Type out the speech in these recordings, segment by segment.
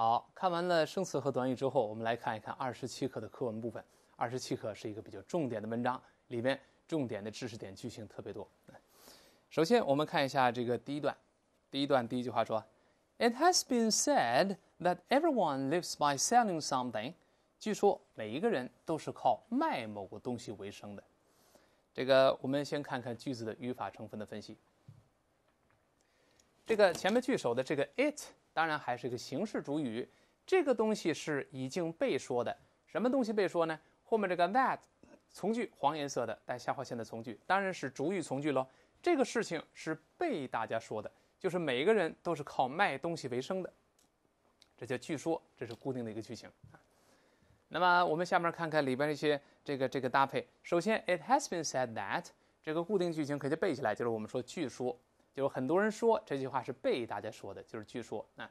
好看完了生词和短语之后，我们来看一看二十七课的课文部分。二十七课是一个比较重点的文章，里面重点的知识点、句型特别多。首先，我们看一下这个第一段。第一段第一句话说：“It has been said that everyone lives by selling something。”据说每一个人都是靠卖某个东西为生的。这个我们先看看句子的语法成分的分析。这个前面句首的这个 it。当然还是一个形式主语，这个东西是已经被说的。什么东西被说呢？后面这个 that 从句，黄颜色的带下划线的从句，当然是主语从句喽。这个事情是被大家说的，就是每一个人都是靠卖东西为生的，这叫据说，这是固定的一个句型啊。那么我们下面看看里边一些这个这个搭配。首先，it has been said that 这个固定句型可以背起来，就是我们说据说。有很多人说这句话是被大家说的，就是据说啊。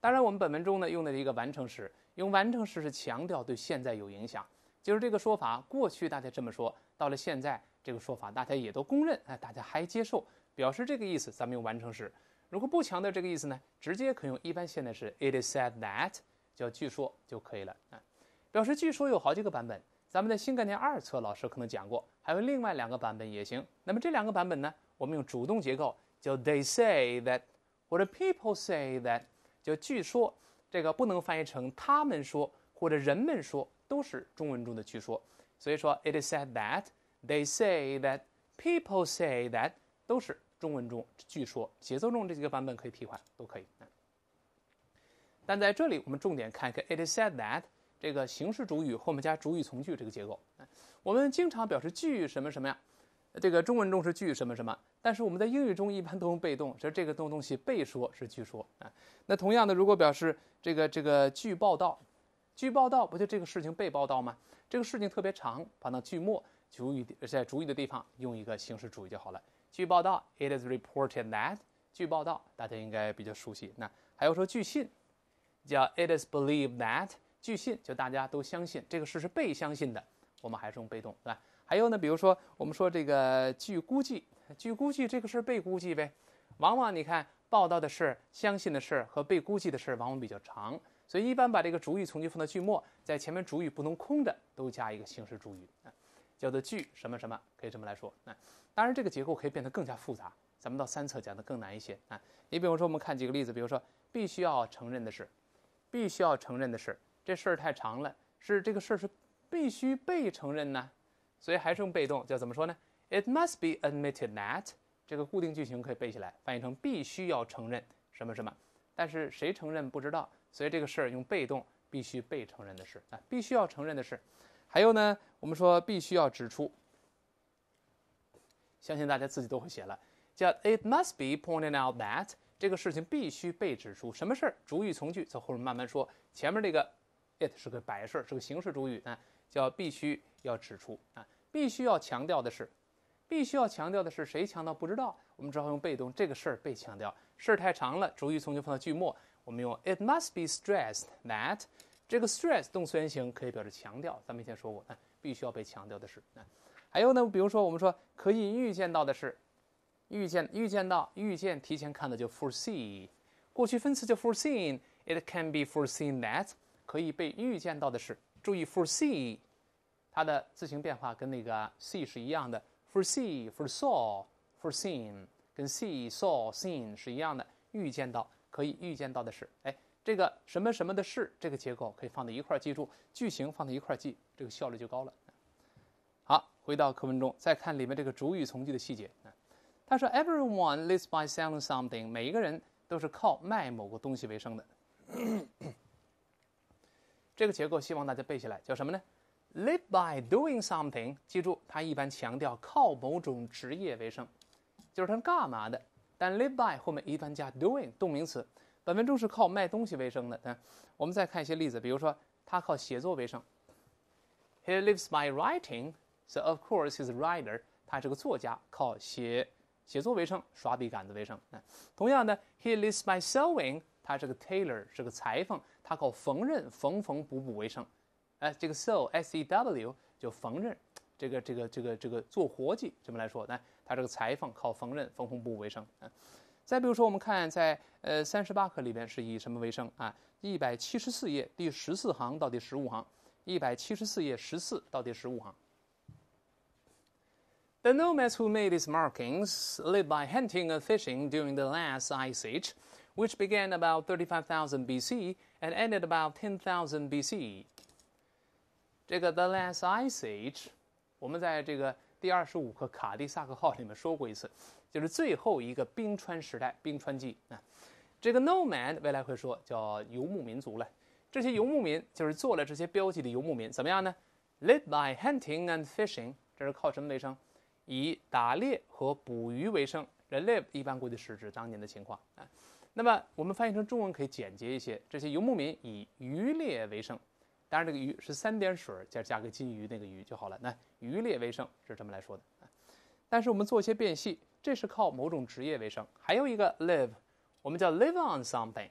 当然，我们本文中呢用的一个完成时，用完成时是强调对现在有影响。就是这个说法，过去大家这么说，到了现在这个说法大家也都公认啊，大家还接受，表示这个意思，咱们用完成时。如果不强调这个意思呢，直接可用一般现在时。It is said that 叫据说就可以了啊。表示据说有好几个版本，咱们的新概念二册老师可能讲过，还有另外两个版本也行。那么这两个版本呢，我们用主动结构。就 they say that，或者 people say that，就据说这个不能翻译成他们说或者人们说，都是中文中的据说。所以说 it is said that，they say that，people say that 都是中文中据说、节奏中这几个版本可以替换，都可以。但在这里我们重点看一看 it is said that 这个形式主语后面加主语从句这个结构。我们经常表示句什么什么呀？这个中文中是据什么什么，但是我们在英语中一般都用被动，说这个东东西被说是据说啊。那同样的，如果表示这个这个据报道，据报道不就这个事情被报道吗？这个事情特别长，放到句末主语在主语的地方用一个形式主语就好了。据报道，it is reported that。据报道，大家应该比较熟悉。那还有说据信，叫 it is believed that。据信就大家都相信这个事是被相信的，我们还是用被动，对吧？还有呢，比如说我们说这个据估计，据估计这个事儿被估计呗。往往你看报道的事儿、相信的事儿和被估计的事儿往往比较长，所以一般把这个主语从句放到句末，在前面主语不能空的都加一个形式主语啊，叫做句什么什么，可以这么来说啊。当然这个结构可以变得更加复杂，咱们到三册讲的更难一些啊。你比如说我们看几个例子，比如说必须要承认的是，必须要承认的是这事儿太长了，是这个事儿是必须被承认呢？所以还是用被动，叫怎么说呢？It must be admitted that 这个固定句型可以背起来，翻译成必须要承认什么什么。但是谁承认不知道，所以这个事儿用被动，必须被承认的事啊，必须要承认的事。还有呢，我们说必须要指出，相信大家自己都会写了，叫 It must be pointed out that 这个事情必须被指出什么事儿。主语从句，在后面慢慢说。前面这个 it 是个摆事儿，是个形式主语啊，叫必须。要指出啊，必须要强调的是，必须要强调的是谁强调不知道，我们只好用被动，这个事儿被强调。事儿太长了，主语从句放到句末，我们用 It must be stressed that。这个 stress 动词原形可以表示强调，咱们以前说过，啊，必须要被强调的是。还有呢，比如说我们说可以预见到的是，预见、预见到、预见提前看的就 foresee，过去分词就 foreseen。It can be foreseen that 可以被预见到的是，注意 foresee。它的字形变化跟那个 see 是一样的，foresee, foresaw, foreseen，跟 see, saw, seen 是一样的。预见到，可以预见到的是，哎，这个什么什么的事，这个结构可以放在一块儿记住，句型放在一块儿记，这个效率就高了。好，回到课文中，再看里面这个主语从句的细节啊。他说，everyone lives by selling something，每一个人都是靠卖某个东西为生的。这个结构希望大家背下来，叫什么呢？Live by doing something，记住，它一般强调靠某种职业为生，就是他干嘛的。但 live by 后面一般加 doing 动名词。本文中是靠卖东西为生的。我们再看一些例子，比如说他靠写作为生。He lives by writing，so of course he's a writer。他是个作家，靠写写作为生，刷笔杆子为生。同样的 h e lives by sewing，他是个 tailor，是个裁缝，他靠缝纫缝缝补补为生。哎，这个 so s e w 就缝纫，这个这个这个这个做活计这么来说？来，他这个裁缝靠缝纫缝缝布为生啊。再比如说，我们看在呃三十八课里边是以什么为生啊？一百七十四页第十四行到第十五行，一百七十四页十四到第十五行。The nomads who made these markings lived by hunting and fishing during the last ice age, which began about 35,000 BC and ended about 10,000 BC. 这个 The Last Ice Age，我们在这个第二十五课《卡迪萨克号》里面说过一次，就是最后一个冰川时代、冰川纪啊。这个 Nomad 未来会说叫游牧民族了，这些游牧民就是做了这些标记的游牧民，怎么样呢？Live by hunting and fishing，这是靠什么为生？以打猎和捕鱼为生。人 h l i v e 一般过去时指当年的情况啊。那么我们翻译成中文可以简洁一些，这些游牧民以渔猎为生。当然，这个鱼是三点水儿，再加个金鱼，那个鱼就好了。那渔猎为生是这么来说的啊。但是我们做一些变细，这是靠某种职业为生。还有一个 live，我们叫 live on something。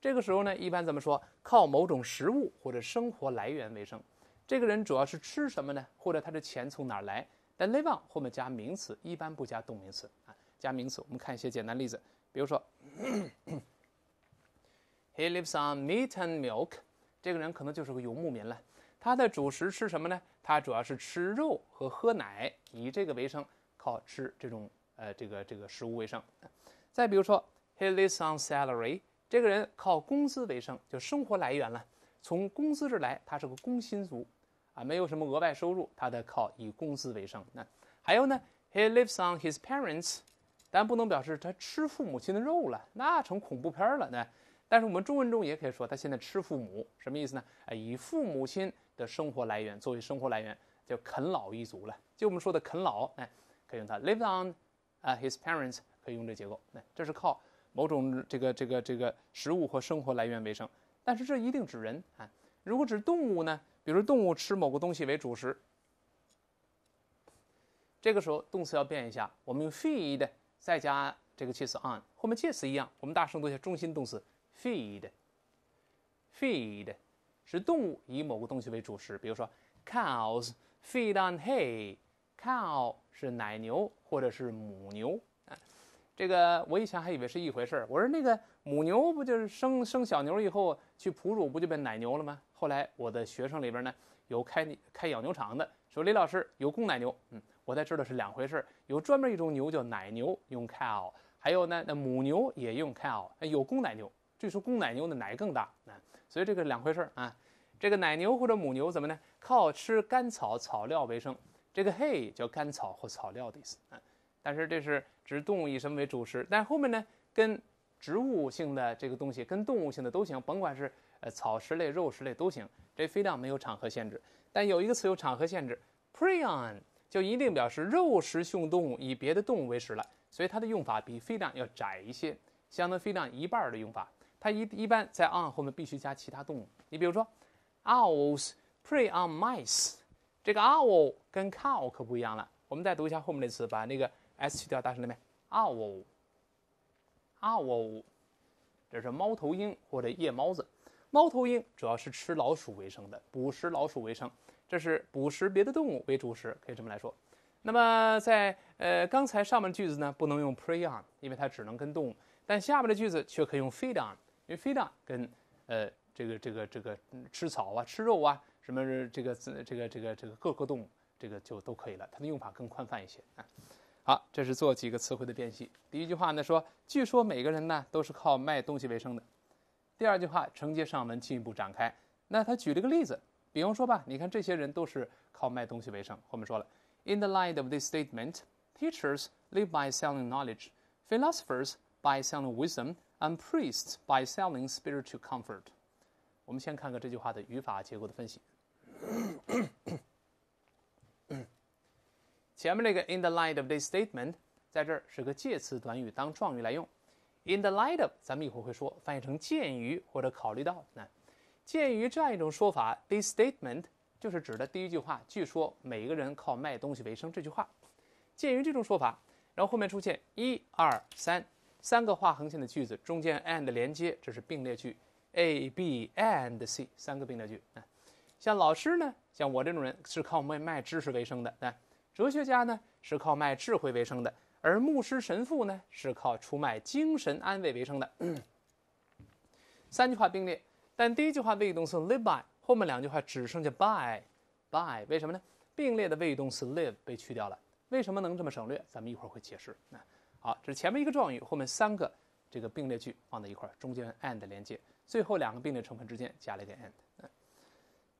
这个时候呢，一般怎么说？靠某种食物或者生活来源为生。这个人主要是吃什么呢？或者他的钱从哪来？但 live on 后面加名词，一般不加动名词啊，加名词。我们看一些简单例子，比如说，He lives on meat and milk。这个人可能就是个游牧民了，他的主食吃什么呢？他主要是吃肉和喝奶，以这个为生，靠吃这种呃这个这个食物为生。再比如说，he lives on salary，这个人靠工资为生，就生活来源了，从工资这来，他是个工薪族啊，没有什么额外收入，他得靠以工资为生。那还有呢，he lives on his parents，但不能表示他吃父母亲的肉了，那成恐怖片了那。但是我们中文中也可以说他现在吃父母，什么意思呢？哎，以父母亲的生活来源作为生活来源，叫啃老一族了。就我们说的啃老，哎，可以用它，lived on，啊，his parents，可以用这结构。这是靠某种这个这个这个食物和生活来源为生。但是这一定指人啊。如果指动物呢？比如动物吃某个东西为主食，这个时候动词要变一下，我们用 feed 再加这个介词 on，后面介词一样，我们大声读一下中心动词。feed。feed 是动物以某个东西为主食，比如说 cows feed on hay。cow 是奶牛或者是母牛。啊，这个我以前还以为是一回事儿。我说那个母牛不就是生生小牛以后去哺乳不就变奶牛了吗？后来我的学生里边呢有开开养牛场的，说李老师有公奶牛。嗯，我才知道是两回事儿。有专门一种牛叫奶牛，用 cow。还有呢，那母牛也用 cow。有公奶牛。据说公奶牛的奶更大啊，所以这个两回事儿啊。这个奶牛或者母牛怎么呢？靠吃干草草料为生。这个 hay 叫干草或草料的意思啊。但是这是指动物以什么为主食？但后面呢，跟植物性的这个东西跟动物性的都行，甭管是呃草食类、肉食类都行。这 f d 量没有场合限制，但有一个词有场合限制 p r e on 就一定表示肉食性动物以别的动物为食了。所以它的用法比 f d 量要窄一些，相当于 f d 量一半儿的用法。它一一般在 on 后面必须加其他动物。你比如说，owls prey on mice。这个 owl 跟 cow 可不一样了。我们再读一下后面那词，把那个 s 去掉，大声点。念 owl owl。这是猫头鹰或者夜猫子。猫头鹰主要是吃老鼠为生的，捕食老鼠为生。这是捕食别的动物为主食，可以这么来说。那么在呃刚才上面的句子呢，不能用 prey on，因为它只能跟动物。但下面的句子却可以用 feed on。因为飞象跟，呃，这个这个这个吃草啊，吃肉啊，什么这个这个这个这个各个动物，这个就都可以了。它的用法更宽泛一些啊。好，这是做几个词汇的辨析。第一句话呢说，据说每个人呢都是靠卖东西为生的。第二句话承接上文进一步展开，那他举了个例子，比方说吧，你看这些人都是靠卖东西为生。后面说了，In the light of this statement, teachers live by selling knowledge, philosophers by selling wisdom. i n p r i s e d by selling spirit u a l comfort。我们先看看这句话的语法结构的分析。前面那个 “in the light of this statement” 在这是个介词短语当状语来用。“in the light of” 咱们一会儿会说，翻译成“鉴于”或者“考虑到”。鉴于这样一种说法，this statement 就是指的第一句话：“据说每个人靠卖东西为生。”这句话。鉴于这种说法，然后后面出现一二三。三个画横线的句子中间 and 连接，这是并列句，a b and c 三个并列句。像老师呢，像我这种人是靠卖卖知识为生的；，那哲学家呢是靠卖智慧为生的；，而牧师神父呢是靠出卖精神安慰为生的。三句话并列，但第一句话谓语动词 live by 后面两句话只剩下 by by，为什么呢？并列的谓语动词 live 被去掉了。为什么能这么省略？咱们一会儿会解释。好，这是前面一个状语，后面三个这个并列句放在一块儿，中间 and 连接，最后两个并列成分之间加了一个 and。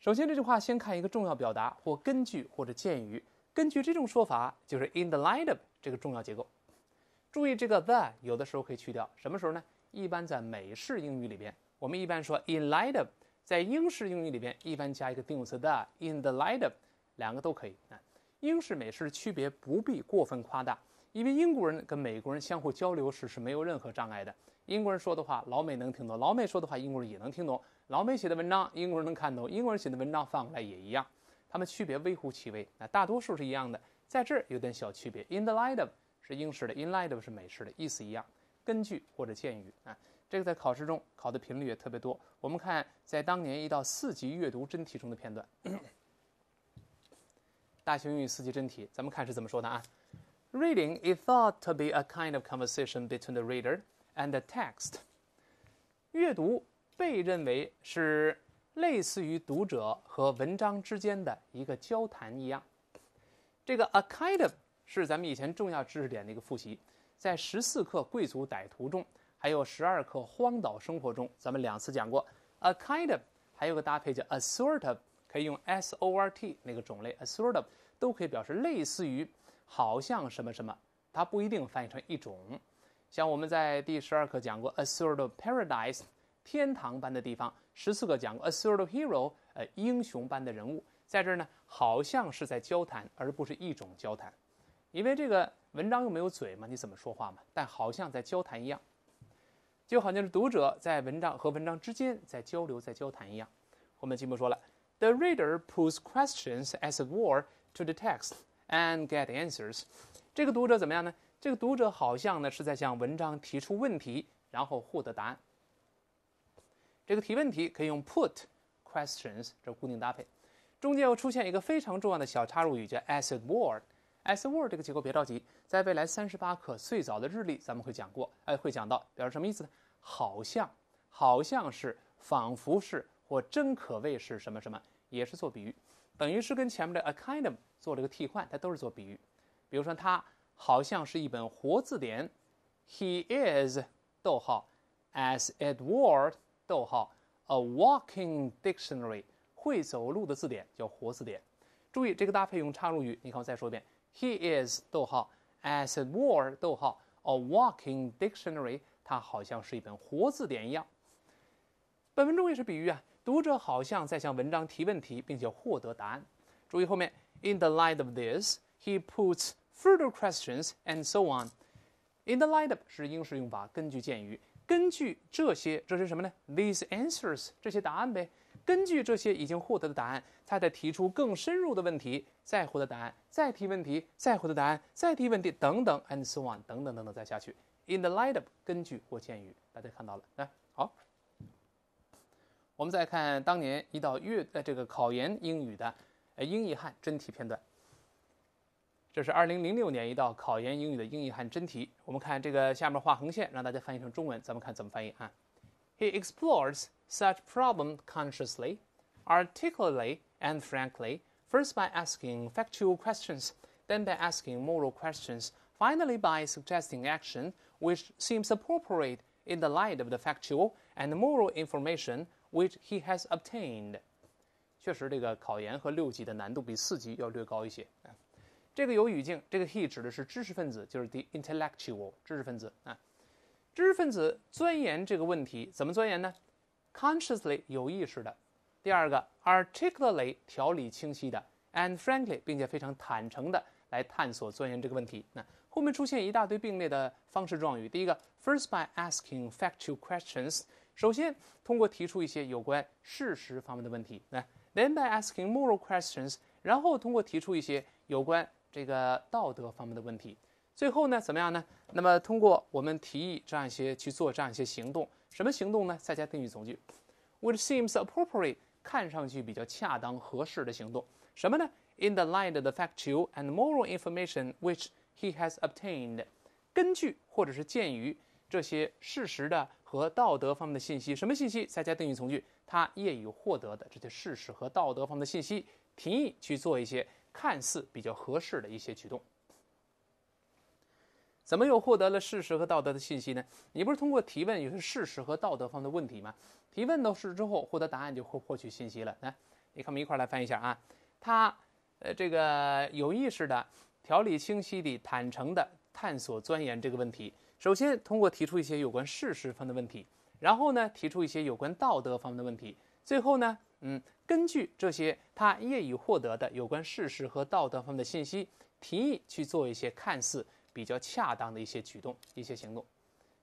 首先，这句话先看一个重要表达，或根据或者鉴于，根据这种说法就是 in the light of 这个重要结构。注意这个 the 有的时候可以去掉，什么时候呢？一般在美式英语里边，我们一般说 in light of；在英式英语里边一般加一个定冠词 the，in the light of，两个都可以。英式美式区别不必过分夸大。因为英国人跟美国人相互交流时是没有任何障碍的，英国人说的话老美能听懂，老美说的话英国人也能听懂，老美写的文章英国人能看懂，英国人写的文章放过来也一样，他们区别微乎其微，那大多数是一样的，在这儿有点小区别。In the light of 是英式的，in light of 是美式的，意思一样，根据或者鉴于啊，这个在考试中考的频率也特别多。我们看在当年一道四级阅读真题中的片段，大学英语四级真题，咱们看是怎么说的啊？Reading is thought to be a kind of conversation between the reader and the text。阅读被认为是类似于读者和文章之间的一个交谈一样。这个 a kind of 是咱们以前重要知识点的一个复习，在十四课《贵族歹徒》中，还有十二课《荒岛生活》中，咱们两次讲过 a kind of。还有个搭配叫 a sort of，可以用 s o r t 那个种类 a sort of 都可以表示类似于。好像什么什么，它不一定翻译成一种。像我们在第十二课讲过，a sort of paradise，天堂般的地方；，十四课讲过，a sort of hero，呃，英雄般的人物。在这儿呢，好像是在交谈，而不是一种交谈，因为这个文章又没有嘴嘛，你怎么说话嘛？但好像在交谈一样，就好像是读者在文章和文章之间在交流、在交谈一样。我们进步说了，the reader puts questions as a war to the text。And get answers。这个读者怎么样呢？这个读者好像呢是在向文章提出问题，然后获得答案。这个提问题可以用 put questions，这固定搭配。中间又出现一个非常重要的小插入语，叫 as a word。as a word 这个结构别着急，在未来三十八课最早的日历咱们会讲过，哎会讲到表示什么意思呢？好像，好像是，仿佛是，或真可谓是什么什么，也是做比喻。等于是跟前面的 a kind of 做了个替换，它都是做比喻，比如说它好像是一本活字典，He is，逗号，as Edward，逗号，a walking dictionary，会走路的字典叫活字典，注意这个搭配用插入语，你看我再说一遍，He is，逗号，as Edward，逗号，a walking dictionary，它好像是一本活字典一样，本文中也是比喻啊。读者好像在向文章提问题，并且获得答案。注意后面，in the light of this，he puts further questions and so on。in the light of 是英式用法，根据鉴于。根据这些，这是什么呢？these answers，这些答案呗。根据这些已经获得的答案，他在提出更深入的问题，再获得答案，再提问题，再获得答案，再提问题，等等，and so on，等等等等再下去。in the light of，根据或鉴于，大家看到了，来，好。我们再看当年一道阅呃这个考研英语的呃英译汉真题片段。这是二零零六年一道考研英语的英译汉真题。我们看这个下面画横线，让大家翻译成中文，咱们看怎么翻译啊？He explores such problem consciously, articulately, and frankly, first by asking factual questions, then by asking moral questions, finally by suggesting action which seems appropriate in the light of the factual and moral information Which he has obtained，确实这个考研和六级的难度比四级要略高一些啊。这个有语境，这个 he 指的是知识分子，就是 the intellectual 知识分子啊。知识分子钻研这个问题，怎么钻研呢？Consciously 有意识的，第二个 articulately 条理清晰的，and frankly 并且非常坦诚的来探索钻研这个问题。那后面出现一大堆并列的方式状语，第一个 first by asking factual questions。首先，通过提出一些有关事实方面的问题，来，then by asking moral questions，然后通过提出一些有关这个道德方面的问题，最后呢，怎么样呢？那么通过我们提议这样一些去做这样一些行动，什么行动呢？再加定语从句，which seems appropriate，看上去比较恰当合适的行动，什么呢？In the light of the factual and moral information which he has obtained，根据或者是鉴于这些事实的。和道德方面的信息，什么信息？再加定语从句，他业余获得的这些事实和道德方面的信息，提议去做一些看似比较合适的一些举动。怎么又获得了事实和道德的信息呢？你不是通过提问有些事实和道德方的问题吗？提问到是之后，获得答案就获获取信息了。来，你看我们一块儿来翻译一下啊。他呃，这个有意识的、条理清晰的、坦诚的探索钻研这个问题。首先，通过提出一些有关事实方的问题，然后呢，提出一些有关道德方面的问题，最后呢，嗯，根据这些他业已获得的有关事实和道德方面的信息，提议去做一些看似比较恰当的一些举动、一些行动。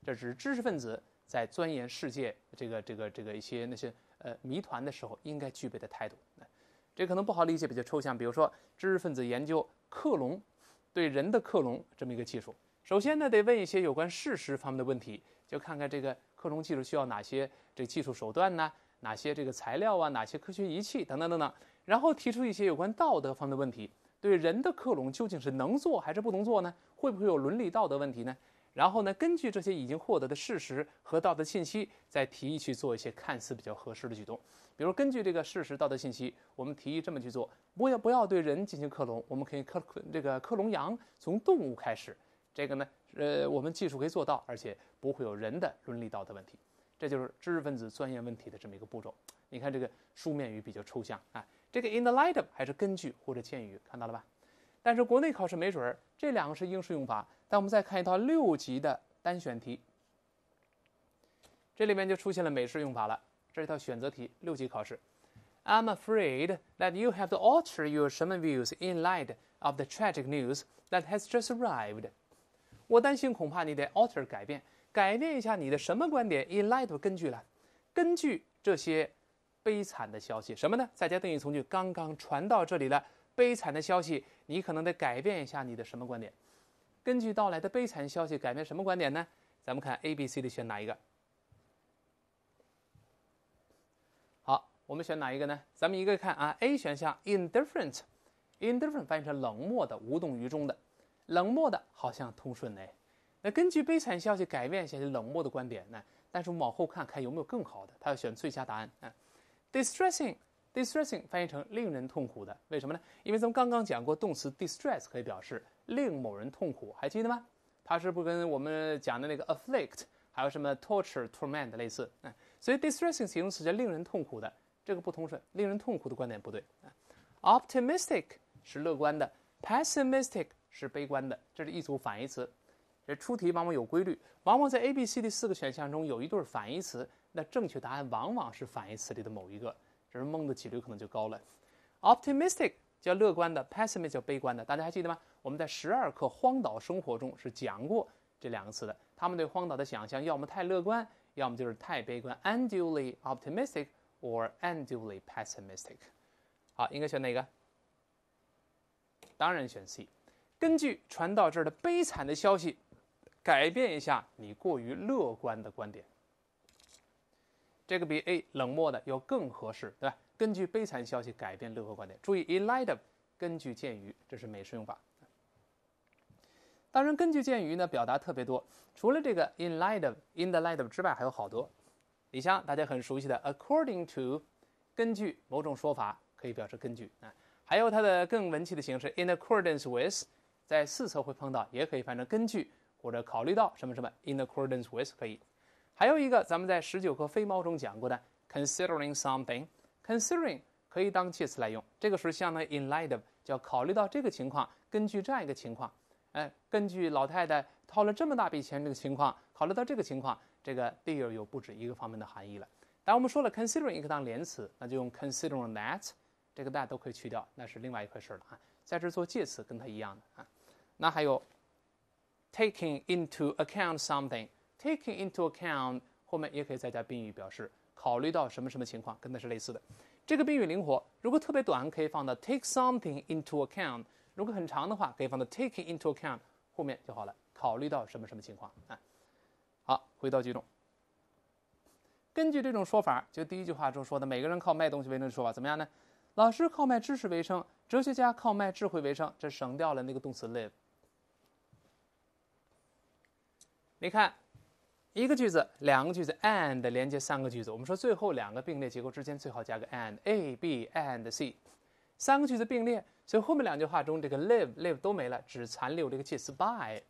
这是知识分子在钻研世界这个、这个、这个一些那些呃谜团的时候应该具备的态度。这可能不好理解，比较抽象。比如说，知识分子研究克隆，对人的克隆这么一个技术。首先呢，得问一些有关事实方面的问题，就看看这个克隆技术需要哪些这技术手段呢？哪些这个材料啊？哪些科学仪器等等等等。然后提出一些有关道德方面的问题：对人的克隆究竟是能做还是不能做呢？会不会有伦理道德问题呢？然后呢，根据这些已经获得的事实和道德信息，再提议去做一些看似比较合适的举动。比如，根据这个事实道德信息，我们提议这么去做：不要不要对人进行克隆，我们可以克克这个克隆羊，从动物开始。这个呢，呃，我们技术可以做到，而且不会有人的伦理道德问题。这就是知识分子钻研问题的这么一个步骤。你看这个书面语比较抽象啊，这个 “in the light of” 还是根据或者鉴于，看到了吧？但是国内考试没准儿这两个是应试用法。但我们再看一道六级的单选题，这里面就出现了美式用法了。这是套选择题，六级考试。I'm afraid that you have to alter your 什么 views in light of the tragic news that has just arrived. 我担心，恐怕你得 alter 改变，改变一下你的什么观点？in light of 根据了，根据这些悲惨的消息，什么呢？再加定语从句，刚刚传到这里了，悲惨的消息，你可能得改变一下你的什么观点？根据到来的悲惨消息，改变什么观点呢？咱们看 A、B、C 的选哪一个？好，我们选哪一个呢？咱们一个看啊，A 选项 indifferent，indifferent 翻译成冷漠的、无动于衷的。冷漠的好像通顺哎，那根据悲惨消息改变一下冷漠的观点呢？但是我们往后看看有没有更好的，他要选最佳答案啊。distressing，distressing 翻译成令人痛苦的，为什么呢？因为咱们刚刚讲过，动词 distress 可以表示令某人痛苦，还记得吗？它是不跟我们讲的那个 afflict，还有什么 torture，torment 类似啊？所以 distressing 形容词叫令人痛苦的，这个不通顺，令人痛苦的观点不对啊。optimistic 是乐观的，pessimistic。是悲观的，这是一组反义词。这出题往往有规律，往往在 A、B、C 的四个选项中有一对反义词，那正确答案往往是反义词里的某一个，这是蒙的几率可能就高了。Optimistic 叫乐观的，Pessimistic 叫悲观的，大家还记得吗？我们在十二课《荒岛生活》中是讲过这两个词的。他们对荒岛的想象，要么太乐观，要么就是太悲观。e n d u l l y optimistic or e n d u l l y pessimistic。好，应该选哪个？当然选 C。根据传到这儿的悲惨的消息，改变一下你过于乐观的观点。这个比 A 冷漠的要更合适，对吧？根据悲惨消息改变乐观观点。注意 in light of，根据鉴于，这是美式用法。当然，根据鉴于呢表达特别多，除了这个 in light of、in the light of 之外，还有好多。你像大家很熟悉的 according to，根据某种说法可以表示根据啊，还有它的更文气的形式 in accordance with。在四侧会碰到，也可以反正根据或者考虑到什么什么，in accordance with 可以。还有一个，咱们在十九课飞猫中讲过的，considering something，considering 可以当介词来用，这个时候相当于 in light of，叫考虑到这个情况，根据这样一个情况，哎，根据老太太掏了这么大笔钱这个情况，考虑到这个情况，这个 d e r l 有不止一个方面的含义了。但我们说了 considering 可当连词，那就用 considering that，这个 that 都可以去掉，那是另外一回事了啊，在这做介词跟它一样的啊。那还有 taking into account something，taking into account 后面也可以再加宾语，表示考虑到什么什么情况，跟它是类似的。这个宾语灵活，如果特别短，可以放到 take something into account；如果很长的话，可以放到 taking into account 后面就好了。考虑到什么什么情况啊？好，回到句中。根据这种说法，就第一句话中说的“每个人靠卖东西为生”的说法，怎么样呢？老师靠卖知识为生，哲学家靠卖智慧为生，这省掉了那个动词 live。你看，一个句子，两个句子，and 连接三个句子。我们说最后两个并列结构之间最好加个 and。a b and c，三个句子并列，所以后面两句话中这个 live live 都没了，只残留这个介词 by。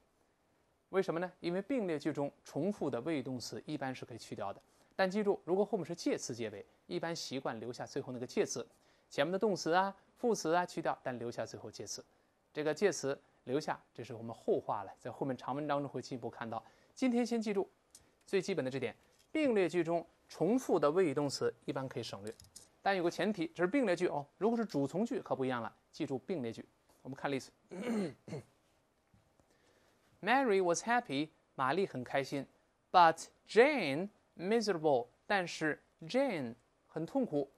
为什么呢？因为并列句中重复的谓语动词一般是可以去掉的，但记住，如果后面是介词结尾，一般习惯留下最后那个介词，前面的动词啊、副词啊去掉，但留下最后介词。这个介词。留下，这是我们后话了，在后面长文章中会进一步看到。今天先记住最基本的这点：并列句中重复的谓语动词一般可以省略，但有个前提，这是并列句哦。如果是主从句可不一样了。记住并列句，我们看例子：Mary was happy，玛丽很开心，but Jane miserable，但是 Jane 很痛苦。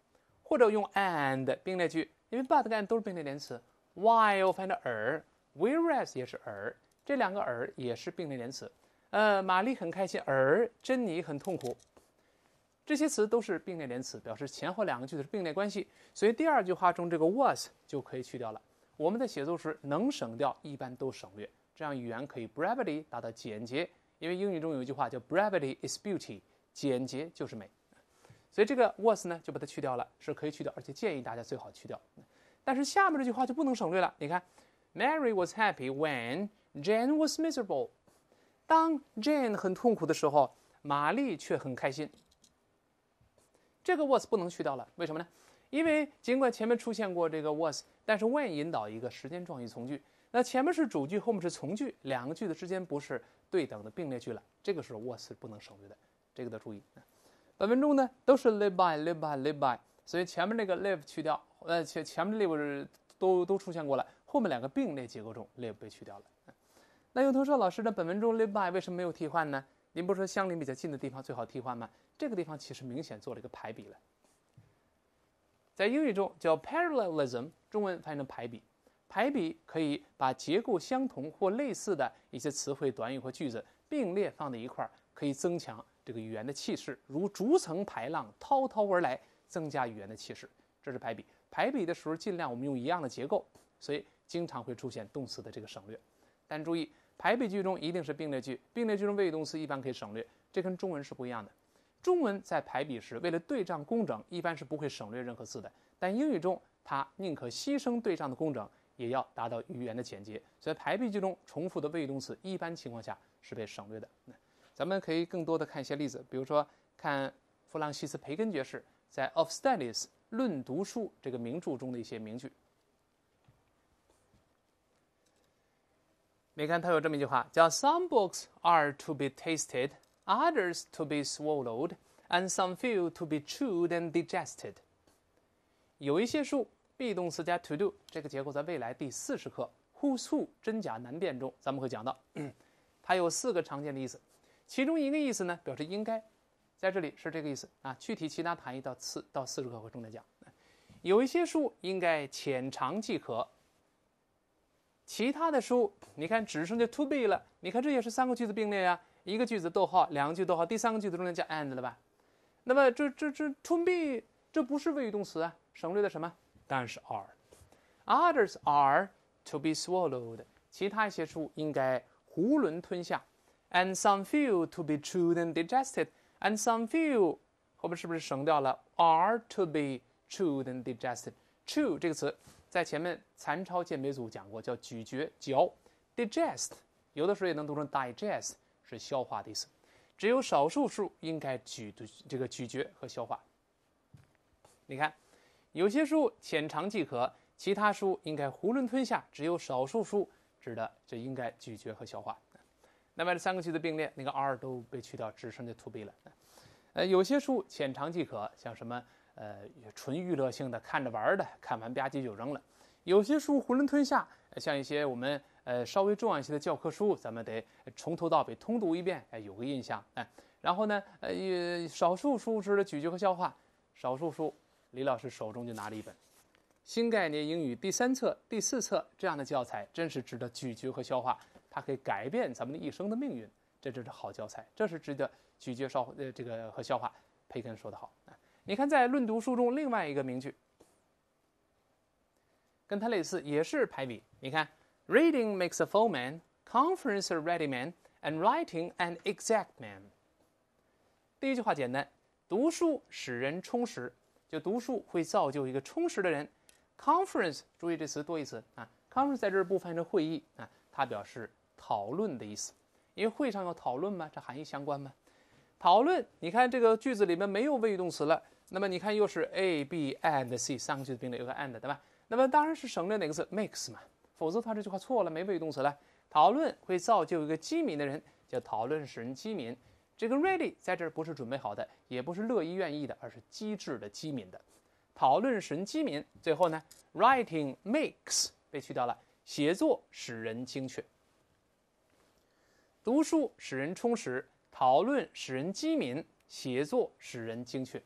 或者用 and 并列句，因为 but 跟 and 都是并列连词，while 翻着而。w h e r r a s 也是而，这两个而也是并列连词。呃，玛丽很开心，而珍妮很痛苦。这些词都是并列连词，表示前后两个句子是并列关系。所以第二句话中这个 was 就可以去掉了。我们在写作时能省掉一般都省略，这样语言可以 brevity 达到简洁。因为英语中有一句话叫 brevity is beauty，简洁就是美。所以这个 was 呢，就把它去掉了，是可以去掉，而且建议大家最好去掉。但是下面这句话就不能省略了，你看。Mary was happy when Jane was miserable。当 Jane 很痛苦的时候，玛丽却很开心。这个 was 不能去掉了，为什么呢？因为尽管前面出现过这个 was，但是 when 引导一个时间状语从句，那前面是主句，后面是从句，两个句子之间不是对等的并列句了。这个时候 was 不能省略的，这个得注意。本文中呢都是 live by，live by，live by，所以前面那个 live 去掉，呃，前前面 live 是都都出现过了。后面两个并列结构中，lie 被去掉了。那有同学说：“老师，这本文中 lie v by 为什么没有替换呢？”您不是说相邻比较近的地方最好替换吗？这个地方其实明显做了一个排比了。在英语中叫 parallelism，中文翻译成排比。排比可以把结构相同或类似的一些词汇、短语或句子并列放在一块儿，可以增强这个语言的气势，如逐层排浪滔滔而来，增加语言的气势。这是排比。排比的时候，尽量我们用一样的结构，所以。经常会出现动词的这个省略，但注意，排比句中一定是并列句，并列句中谓语动词一般可以省略，这跟中文是不一样的。中文在排比时，为了对仗工整，一般是不会省略任何字的。但英语中，它宁可牺牲对仗的工整，也要达到语言的简洁。所以，排比句中重复的谓语动词，一般情况下是被省略的。那咱们可以更多的看一些例子，比如说看弗朗西斯·培根爵士在《Of Studies》论读书这个名著中的一些名句。你看，他有这么一句话，叫 "Some books are to be tasted, others to be swallowed, and some few to be chewed and digested." 有一些书，be 动词加 to do 这个结构，在未来第四十课 "Who's Who 真假难辨中，咱们会讲到，它有四个常见的意思，其中一个意思呢，表示应该，在这里是这个意思啊。具体其他含义到四到四十课会重点讲。有一些书应该浅尝即可。其他的书，你看只剩下 to be 了。你看这也是三个句子并列呀，一个句子逗号，两个句逗号，第三个句子中间加 and 了吧？那么这这这 to be 这不是谓语动词啊，省略的什么？当然是 are，others are to be swallowed。其他一些书应该囫囵吞下。And some feel to be chewed and digested。And some feel 后面是不是省掉了 are to be chewed and digested？Chew 这个词。在前面残超健美组讲过，叫咀嚼嚼，digest 有的时候也能读成 digest，是消化的意思。只有少数数应该咀这个咀嚼和消化。你看，有些书浅尝即可，其他书应该囫囵吞下。只有少数书指的就应该咀嚼和消化。那么这三个句子并列，那个 r 都被去掉，只剩下 to be 了。呃，有些书浅尝即可，像什么。呃，纯娱乐性的，看着玩的，看完吧唧就扔了。有些书囫囵吞下，像一些我们呃稍微重要一些的教科书，咱们得从头到尾通读一遍，哎，有个印象，哎。然后呢，呃，少数书值得咀嚼和消化。少数书，李老师手中就拿了一本《新概念英语》第三册、第四册这样的教材，真是值得咀嚼和消化。它可以改变咱们的一生的命运，这就是好教材，这是值得咀嚼、烧呃这个和消化。培根说得好，哎。你看，在《论读书》中，另外一个名句，跟它类似，也是排比。你看，Reading makes a full man; conference a ready man; and writing an exact man。第一句话简单，读书使人充实，就读书会造就一个充实的人。Conference，注意这词多义词啊，conference 在这儿不翻译成会议啊，它表示讨论的意思，因为会上要讨论嘛，这含义相关嘛。讨论，你看这个句子里面没有谓语动词了。那么你看，又是 a b and c 三个句子并列，有个 and 对吧？那么当然是省略哪个词 makes 嘛，否则他这句话错了，没谓语动词了。讨论会造就一个机敏的人，叫讨论使人机敏。这个 ready 在这不是准备好的，也不是乐意愿意的，而是机智的、机敏的。讨论使人机敏。最后呢，writing makes 被去掉了，写作使人精确。读书使人充实，讨论使人机敏，写作使人精确。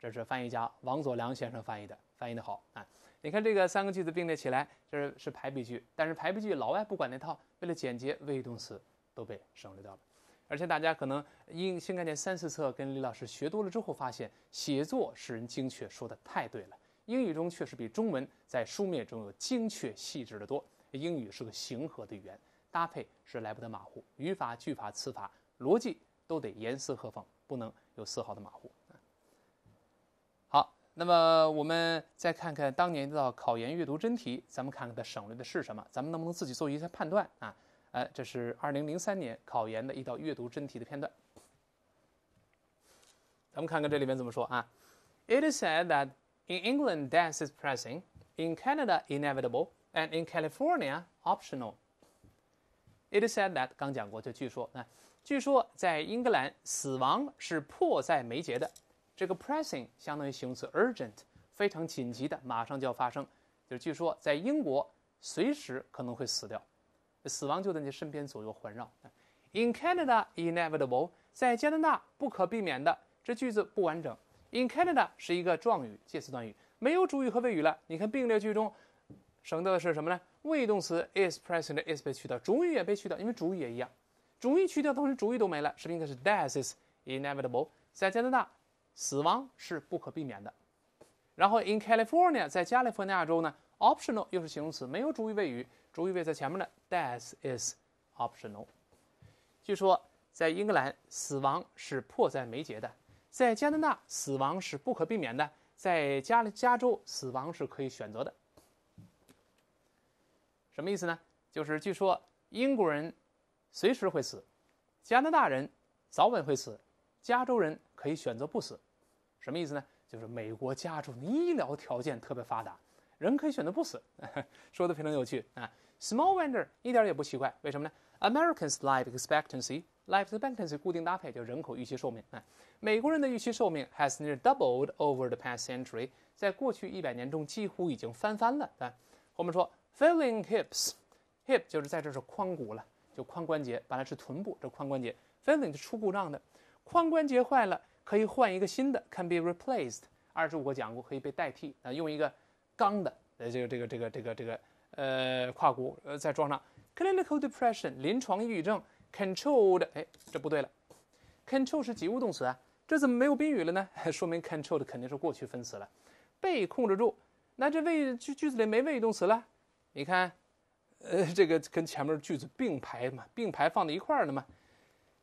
这是翻译家王佐良先生翻译的，翻译的好啊！你看这个三个句子并列起来，这是排比句。但是排比句老外不管那套，为了简洁，谓语动词都被省略掉了。而且大家可能因新概念三四册跟李老师学多了之后，发现写作使人精确，说的太对了。英语中确实比中文在书面中有精确细致的多。英语是个形合的语言，搭配是来不得马虎，语法、句法、词法、逻辑都得严丝合缝，不能有丝毫的马虎。那么我们再看看当年这道考研阅读真题，咱们看看它省略的是什么，咱们能不能自己做一些判断啊？呃，这是2003年考研的一道阅读真题的片段，咱们看看这里面怎么说啊？It is said that in England death is pressing, in Canada inevitable, and in California optional. It is said that 刚讲过就据说，啊，据说在英格兰死亡是迫在眉睫的。这个 pressing 相当于形容词 urgent，非常紧急的，马上就要发生。就是据说在英国，随时可能会死掉，死亡就在你身边左右环绕。In Canada, inevitable，在加拿大不可避免的。这句子不完整。In Canada 是一个状语介词短语，没有主语和谓语了。你看并列句中省掉的是什么呢？谓语动词 is p r e s e n t i s 被去掉，主语也被去掉，因为主语也一样，主语去掉同时主语都没了，是不是应该是 Death is inevitable 在加拿大？死亡是不可避免的。然后，in California，在加利福尼亚州呢，optional 又是形容词，没有主语谓语，主语谓在前面的。Death is optional。据说，在英格兰死亡是迫在眉睫的，在加拿大死亡是不可避免的，在加利加州死亡是可以选择的。什么意思呢？就是据说英国人随时会死，加拿大人早晚会死，加州人可以选择不死。什么意思呢？就是美国加州的医疗条件特别发达，人可以选择不死，说的非常有趣啊。Small wonder，一点也不奇怪。为什么呢？American s life expectancy，life expectancy 固定搭配就人口预期寿命啊。美国人的预期寿命 has n e a r doubled over the past century，在过去一百年中几乎已经翻番了啊。我们说 f i l l i n g hips，h i p 就是在这是髋骨了，就髋关节，本来是臀部，这髋关节 f i l l i n g 是出故障的，髋关节坏了。可以换一个新的，can be replaced。二十五个讲过可以被代替啊，用一个钢的，呃，这个这个这个这个这个呃，胯骨呃，再装上。Clinical depression，临床抑郁症，controlled，哎，这不对了。Control 是及物动词啊，这怎么没有宾语了呢？说明 controlled 肯定是过去分词了，被控制住。那这谓句句子里没谓语动词了。你看，呃，这个跟前面句子并排嘛，并排放在一块儿的嘛。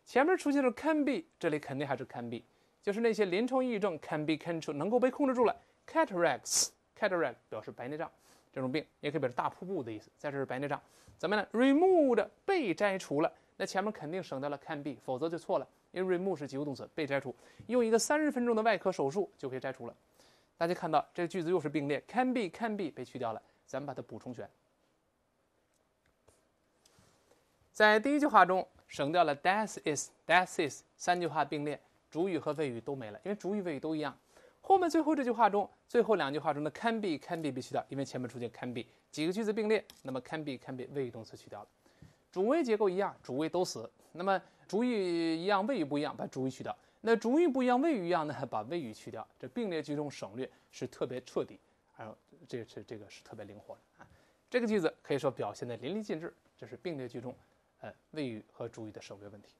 前面出现了 can be，这里肯定还是 can be。就是那些临床抑郁症 can be controlled 能够被控制住了。Cataracts，cataract 表示白内障这种病，也可以表示大瀑布的意思，在这是白内障。怎么呢 r e m o v e d 被摘除了，那前面肯定省掉了 can be，否则就错了，因为 remove 是及物动词，被摘除。用一个三十分钟的外科手术就可以摘除了。大家看到这个句子又是并列，can be can be 被去掉了，咱们把它补充全。在第一句话中省掉了 death is death is 三句话并列。主语和谓语都没了，因为主语、谓语都一样。后面最后这句话中，最后两句话中的 can be can be 必须掉，因为前面出现 can be 几个句子并列，那么 can be can be 谓语动词去掉了。主谓结构一样，主谓都死。那么主语一样，谓语不一样，把主语去掉。那主语不一样，谓语一样呢，把谓语去掉。这并列句中省略是特别彻底，还有这个是这个是特别灵活的啊。这个句子可以说表现的淋漓尽致，这是并列句中，呃，谓语和主语的省略问题。